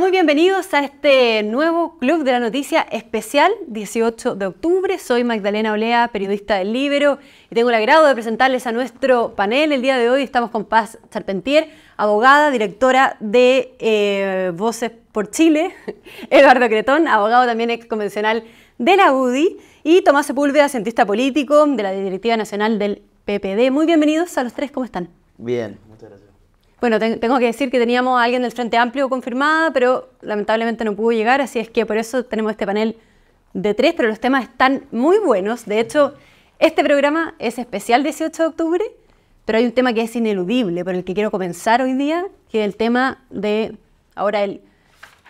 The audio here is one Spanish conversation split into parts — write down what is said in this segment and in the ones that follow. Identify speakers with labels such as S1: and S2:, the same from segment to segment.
S1: muy bienvenidos a este nuevo Club de la Noticia especial, 18 de octubre. Soy Magdalena Olea, periodista del libro y tengo el agrado de presentarles a nuestro panel. El día de hoy estamos con Paz Charpentier, abogada, directora de eh, Voces por Chile, Eduardo Cretón, abogado también ex convencional de la UDI, y Tomás Sepúlveda, cientista político de la Directiva Nacional del PPD. Muy bienvenidos a los tres, ¿cómo están? Bien, bueno, tengo que decir que teníamos a alguien del Frente Amplio confirmada, pero lamentablemente no pudo llegar, así es que por eso tenemos este panel de tres, pero los temas están muy buenos. De hecho, este programa es especial 18 de octubre, pero hay un tema que es ineludible, por el que quiero comenzar hoy día, que es el tema de ahora el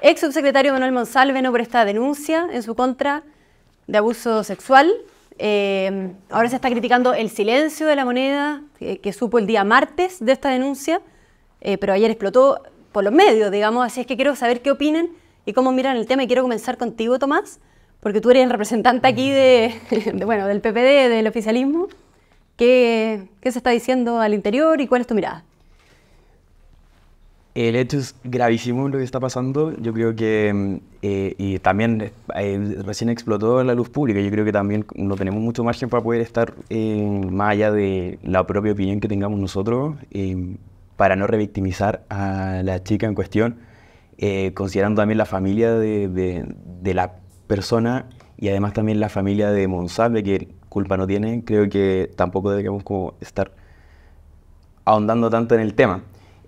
S1: ex subsecretario Manuel Monsalve, no por esta denuncia en su contra de abuso sexual. Eh, ahora se está criticando el silencio de la moneda, eh, que supo el día martes de esta denuncia. Eh, pero ayer explotó por los medios, digamos, así es que quiero saber qué opinan y cómo miran el tema y quiero comenzar contigo, Tomás, porque tú eres el representante aquí de, bueno, del PPD, del oficialismo. ¿Qué, ¿Qué se está diciendo al interior y cuál es tu mirada?
S2: El hecho es gravísimo lo que está pasando. Yo creo que, mm, eh, y también eh, recién explotó la luz pública, yo creo que también no tenemos mucho margen para poder estar más allá de la propia opinión que tengamos nosotros para no revictimizar a la chica en cuestión, eh, considerando también la familia de, de, la persona y además también la familia de Monsalve, que culpa no tiene, creo que tampoco debemos como estar ahondando tanto en el tema.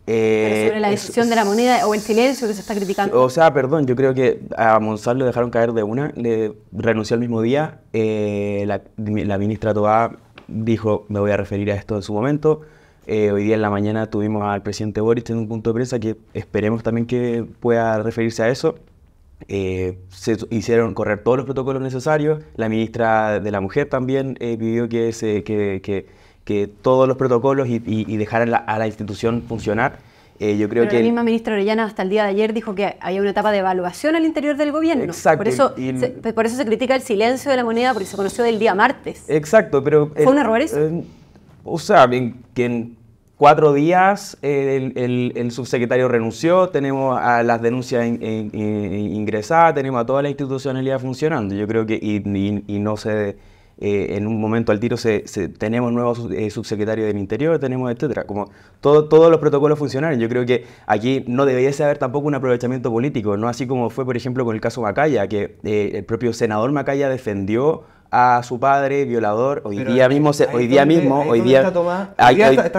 S2: Eh, Pero sobre la
S1: decisión de la moneda o el silencio que se está criticando.
S2: O sea, perdón, yo creo que a Monsalve le dejaron caer de una, le renunció el mismo día, eh, la, la ministra Toá dijo, me voy a referir a esto en su momento, eh, hoy día en la mañana tuvimos al presidente Boris en un punto de prensa que esperemos también que pueda referirse a eso. Eh, se hicieron correr todos los protocolos necesarios. La ministra de la Mujer también eh, pidió que, que, que, todos los protocolos y, y, a la institución funcionar. yo creo que la misma
S1: ministra Orellana hasta el día de ayer dijo que había una etapa de evaluación al interior del gobierno. Exacto. Por eso, se, pues, por eso se critica el silencio de la moneda, porque se conoció del día martes.
S2: Exacto, pero... ¿Fue un error eso? o sea, bien cuatro días eh, el, subsecretario renunció, tenemos a las denuncias ingresadas, tenemos a toda la institucionalidad funcionando. Yo creo que, y, no sé eh, en un momento al tiro se, tenemos nuevos eh, subsecretarios del interior, tenemos etcétera, como todo, todos los protocolos funcionaron. Yo creo que aquí no debería haber tampoco un aprovechamiento político, no así como fue, por ejemplo, con el caso Macaya, que el propio senador Macaya defendió a su padre violador. Hoy día mismo, hoy día mismo, hoy día,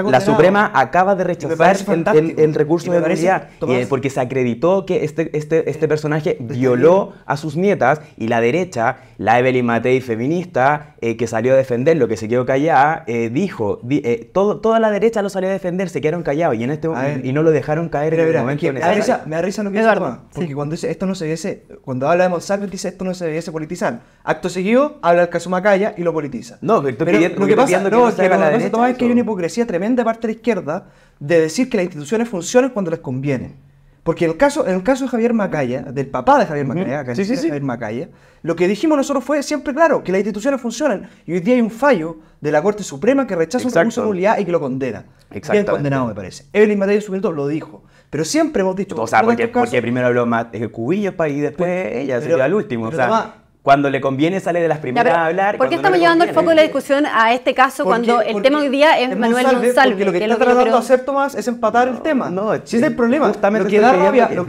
S2: la Suprema acaba de rechazar el, recurso de y, eh, porque se acreditó que este, este, este personaje violó a sus nietas y la derecha la Evelyn Matei, feminista, eh, que salió a defender lo que se quedó callada, eh, dijo, eh, toda la
S3: derecha lo salió a defender, se quedaron callados y, en este, y no lo dejaron caer en el momento me, da risa, me da porque cuando esto no se cuando habla de Mozart, dice esto no se debiese politizar. Acto seguido, habla el caso Macaya y lo politiza. No, pero, lo que es que hay una hipocresía tremenda de parte de la izquierda de decir que las instituciones funcionan cuando les conviene. Porque el caso, el caso de Javier Macaya, del papá de Javier Macaya, Javier Macaya, lo que dijimos nosotros fue siempre claro, que las instituciones funcionan. Y hoy día hay un fallo de la Corte Suprema que rechaza un recurso de nulidad y que lo condena. Bien condenado, me parece. Evelyn Matei y su lo dijo. Pero siempre hemos dicho... O sea, porque, primero habló más Cubillos para y después ella, sería el último. o sea, cuando le conviene sale de las primeras a hablar. ¿Por qué estamos llevando el foco de
S1: la discusión a este caso cuando el tema hoy día es, Manuel Monsalve? Porque lo que, está tratando de
S3: hacer Tomás es empatar el tema. No, es el problema. Lo que,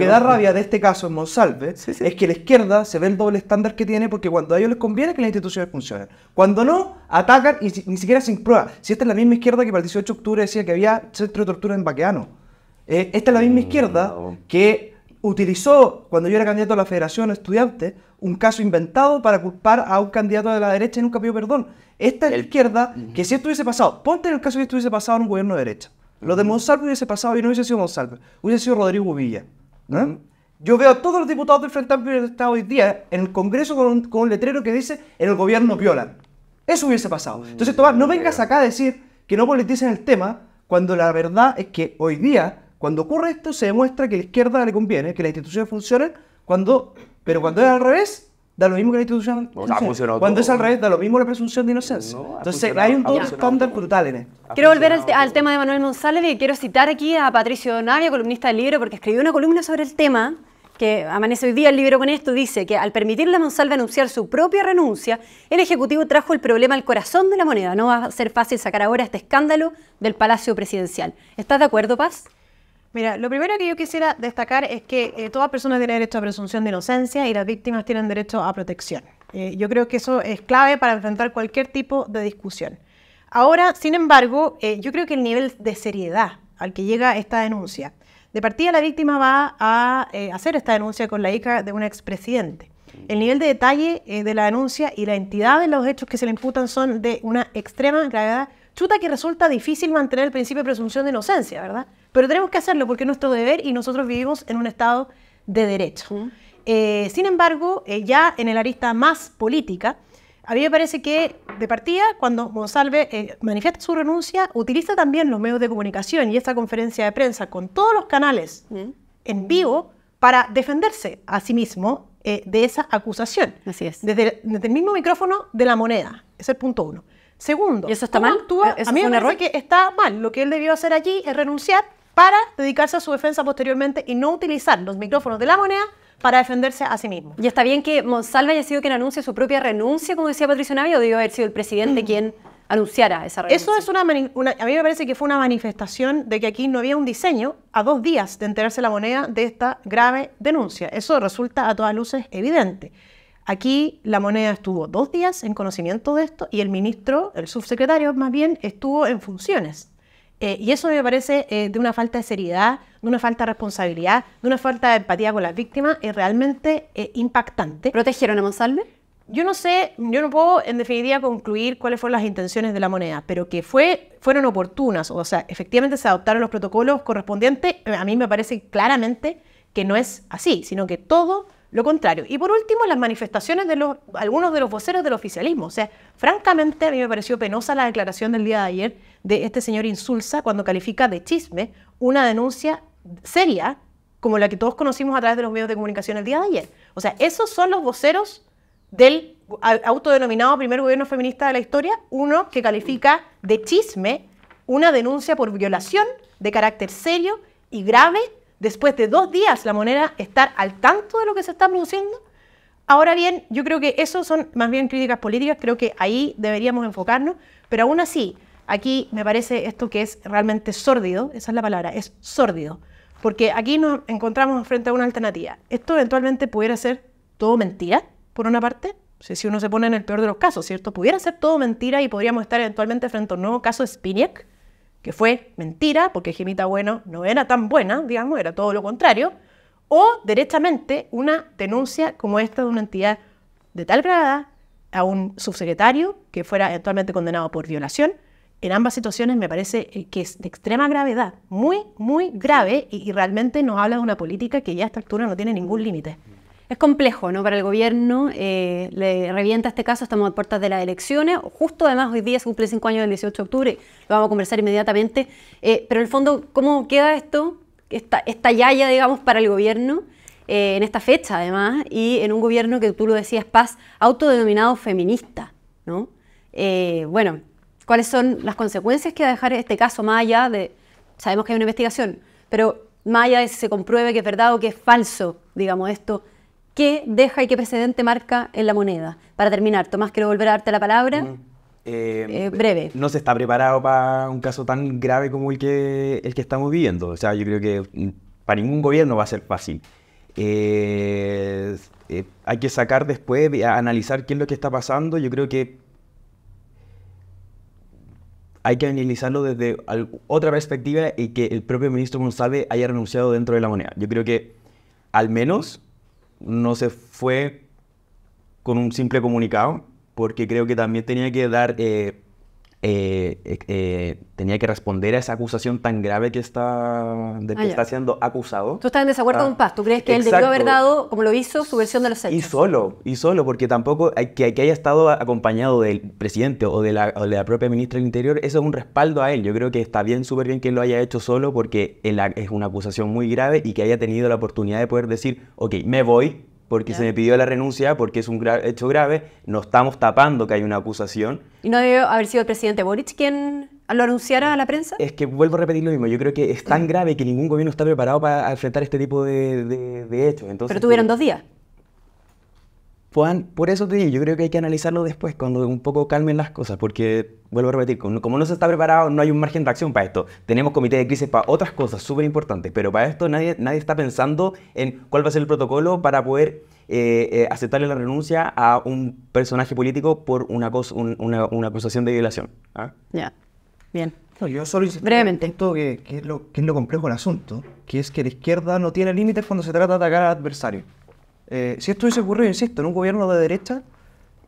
S3: da rabia, de este caso en Monsalve es que la izquierda se ve el doble estándar que tiene porque cuando a ellos les conviene que las instituciones funcionen. Cuando no, atacan y ni siquiera sin prueba. Si esta es la misma izquierda que para el 18 de octubre decía que había centro de tortura en Baqueano. Eh, esta es la misma mm, izquierda que utilizó, cuando yo era candidato a la Federación Estudiante un caso inventado para culpar a un candidato de la derecha y nunca pidió perdón. Esta es la izquierda, que si esto hubiese pasado, ponte en el caso que esto hubiese pasado en un gobierno de derecha. Lo de Monsalve hubiese pasado y no hubiese sido Monsalve, hubiese sido Rodrigo Villa. Yo veo a todos los diputados del Frente Amplio del Estado hoy día en el Congreso con un, letrero que dice en el gobierno viola. Eso hubiese pasado. Mm, Entonces, Tomás, no vengas acá a decir que no politicen el tema cuando la verdad es que hoy día cuando ocurre esto, se demuestra que a la izquierda le conviene que la institución funcione. pero cuando es al revés, da lo mismo que la institución. cuando es al revés, da lo mismo la presunción de inocencia. Entonces, hay un todo estándar brutal en Quiero volver
S1: al, tema de Manuel Monsalve y quiero citar aquí a Patricio Navia, columnista del libro, porque escribió una columna sobre el tema que amanece hoy día el libro con esto, dice que al permitirle a Monsalve anunciar su propia renuncia, el Ejecutivo trajo el problema al corazón de la moneda. No va a ser fácil sacar ahora este escándalo del Palacio Presidencial. ¿Estás de acuerdo, Paz?
S4: Mira, lo primero que yo quisiera destacar es que eh, todas toda persona tiene derecho a presunción de inocencia y las víctimas tienen derecho a protección. Eh, yo creo que eso es clave para enfrentar cualquier tipo de discusión. Ahora, sin embargo, eh, yo creo que el nivel de seriedad al que llega esta denuncia, de partida la víctima va a hacer esta denuncia con la hija de un expresidente. El nivel de detalle de la denuncia y la entidad de los hechos que se le imputan son de una extrema gravedad Chuta que resulta difícil mantener el principio de presunción de inocencia, ¿verdad? Pero tenemos que hacerlo porque es nuestro deber y nosotros vivimos en un Estado de derecho. Eh, sin embargo, eh, ya en el arista más política, a mí me parece que de partida, cuando Monsalve eh, manifiesta su renuncia, utiliza también los medios de comunicación y esta conferencia de prensa con todos los canales en vivo para defenderse a sí mismo de esa acusación. Así es. Desde, desde el mismo micrófono de la moneda. Ese es el punto uno. Segundo, ¿Y eso está mal? a mí me un error? que está mal. Lo que él debió hacer allí es renunciar para dedicarse a su defensa posteriormente y no utilizar los
S1: micrófonos de la moneda para defenderse a sí mismo. Y está bien que Monsalva haya sido quien anuncie su propia renuncia, como decía Patricio Navia, o debió haber sido el presidente quien anunciara esa renuncia. Eso es una, a mí me parece
S4: que fue una manifestación de que aquí no había un diseño a dos días de enterarse la moneda de esta grave denuncia. Eso resulta a todas luces evidente. Aquí la moneda estuvo dos días en conocimiento de esto y el ministro, el subsecretario más bien, estuvo en funciones. Eh, y eso me parece eh, de una falta de seriedad, de una falta de responsabilidad, de una falta de empatía con las víctimas, es realmente eh, impactante. ¿Protegieron a Monsalve? Yo no sé, yo no puedo en definitiva concluir cuáles fueron las intenciones de la moneda, pero que fue, fueron oportunas, o sea, efectivamente se adoptaron los protocolos correspondientes, a mí me parece claramente que no es así, sino que todo lo contrario. Y por último, las manifestaciones de los, algunos de los voceros del oficialismo. O sea, francamente a mí me pareció penosa la declaración del día de ayer de este señor insulsa cuando califica de chisme una denuncia seria como la que todos conocimos a través de los medios de comunicación el día de ayer. O sea, esos son los voceros del autodenominado primer gobierno feminista de la historia, uno que califica de chisme una denuncia por violación de carácter serio y grave después de dos días la moneda estar al tanto de lo que se está produciendo. Ahora bien, yo creo que eso son más bien críticas políticas, creo que ahí deberíamos enfocarnos, pero aún así, aquí me parece esto que es realmente sórdido, esa es la palabra, es sórdido, porque aquí nos encontramos frente a una alternativa. Esto eventualmente pudiera ser todo mentira, por una parte, si uno se pone en el peor de los casos, ¿cierto? Pudiera ser todo mentira y podríamos estar eventualmente frente a un nuevo caso Spiniak, que fue mentira, porque Gemita Bueno no era tan buena, digamos, era todo lo contrario, o directamente una denuncia como esta de una entidad de tal gravedad a un subsecretario que fuera actualmente condenado por violación. En ambas situaciones me parece eh, que es de extrema gravedad, muy, muy grave y, y realmente nos habla de una política que ya a esta altura no tiene ningún límite.
S1: Es complejo, ¿no? Para el gobierno eh, le revienta este caso, estamos a puertas de las elecciones, justo además hoy día se cumple cinco años del 18 de octubre, lo vamos a conversar inmediatamente, eh, pero en el fondo, ¿cómo queda esto? Esta, esta yaya, digamos, para el gobierno. Eh, en esta fecha además, y en un gobierno que tú lo decías, Paz, autodenominado feminista, ¿no? bueno, ¿cuáles son las consecuencias que va a dejar este caso más allá de, sabemos que hay una investigación, pero más allá si se compruebe que es verdad o que es falso, digamos, esto, qué deja y qué precedente marca en la moneda. Para terminar, Tomás, quiero volver a darte la palabra. Mm.
S2: Eh, eh, breve. No se está preparado para un caso tan grave como el que, el que estamos viviendo. O sea, yo creo que mm, para ningún gobierno va a ser fácil. Eh, hay que sacar después, analizar qué es lo que está pasando. Yo creo que hay que analizarlo desde otra perspectiva y que el propio ministro González haya renunciado dentro de la moneda. Yo creo que al menos no se fue con un simple comunicado, porque creo que también tenía que dar eh, eh, eh, tenía que responder a esa acusación tan grave que está, de que ah, está siendo acusado. Tú
S1: estás en desacuerdo con ah, Paz, tú crees que él debió haber dado, como lo hizo, su versión de los hechos. Y
S2: solo, y solo, porque tampoco hay, que, haya estado acompañado del presidente o de, la, de la propia ministra del Interior, eso es un respaldo a él. Yo creo que está bien, súper bien que lo haya hecho solo, porque es una acusación muy grave y que haya tenido la oportunidad de poder decir, ok, me voy, porque se me pidió la renuncia, porque es un hecho grave, no estamos tapando que hay una acusación.
S1: ¿Y no debió haber sido el presidente Boric quien lo anunciara a la prensa?
S2: Es que vuelvo a repetir lo mismo, yo creo que es tan grave que ningún gobierno está preparado para enfrentar este tipo de, hechos. Entonces, Pero tuvieron dos días puedan, por eso te digo, yo creo que hay que analizarlo después, cuando un poco calmen las cosas, porque, vuelvo a repetir, como no se está preparado, no hay un margen de acción para esto. Tenemos comité de crisis para otras cosas súper importantes, pero para esto nadie, nadie está pensando en cuál va a ser el protocolo para poder eh, eh, aceptarle la renuncia a un personaje político por una, cosa, una, acusación de violación. ¿ah?
S3: Ya, bien. yo solo brevemente Esto que, lo, que es lo complejo del asunto, que es que la izquierda no tiene límites cuando se trata de atacar al adversario. Eh, si esto hubiese ocurrido, insisto, en un gobierno de derecha...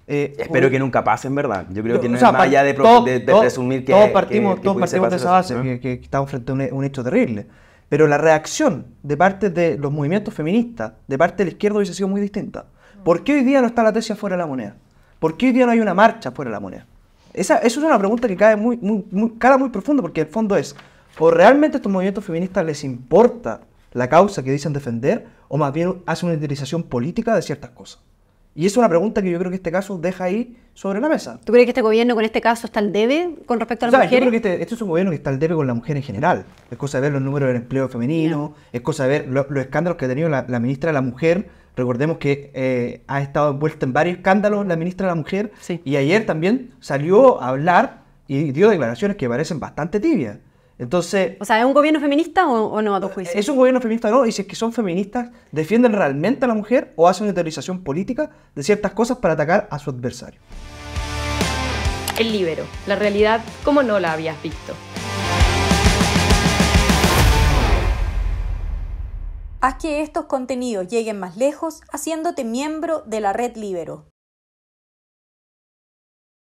S3: Eh, Espero que nunca pase, en verdad. Yo creo que no es más allá de, resumir que... Todos partimos, de esa base, ¿eh? que, estamos frente a un, hecho terrible. Pero la reacción de parte de los movimientos feministas, de parte de la izquierda, hubiese sido muy distinta. ¿Por qué hoy día no está la tesis fuera de la moneda? ¿Por qué hoy día no hay una marcha fuera de la moneda? Esa, es una pregunta que cae muy, muy, muy, muy profundo porque el fondo es, o realmente estos movimientos feministas les importa la causa que dicen defender o más bien hace una utilización política de ciertas cosas. Y es una pregunta que yo creo que este caso deja ahí sobre la mesa.
S1: ¿Tú crees que este gobierno con este caso está al debe con respecto a las o Yo creo que
S3: este, este, es un gobierno que está al debe con la mujer en general. Es cosa de ver los números del empleo femenino, es cosa de ver los escándalos que ha tenido la, ministra de la Mujer. Recordemos que eh, ha estado envuelta en varios escándalos la ministra de la Mujer. Y ayer también salió a hablar y dio declaraciones que parecen bastante tibias. Entonces... O sea, ¿es un gobierno feminista o, no a tu eh, juicio? ¿Es un gobierno feminista o no? Y si es que son feministas, ¿defienden realmente a la mujer o hacen una teorización política de ciertas cosas para atacar a su adversario?
S1: El libero, la realidad como no la habías visto. Haz que estos contenidos
S3: lleguen más lejos haciéndote miembro de la red Libero.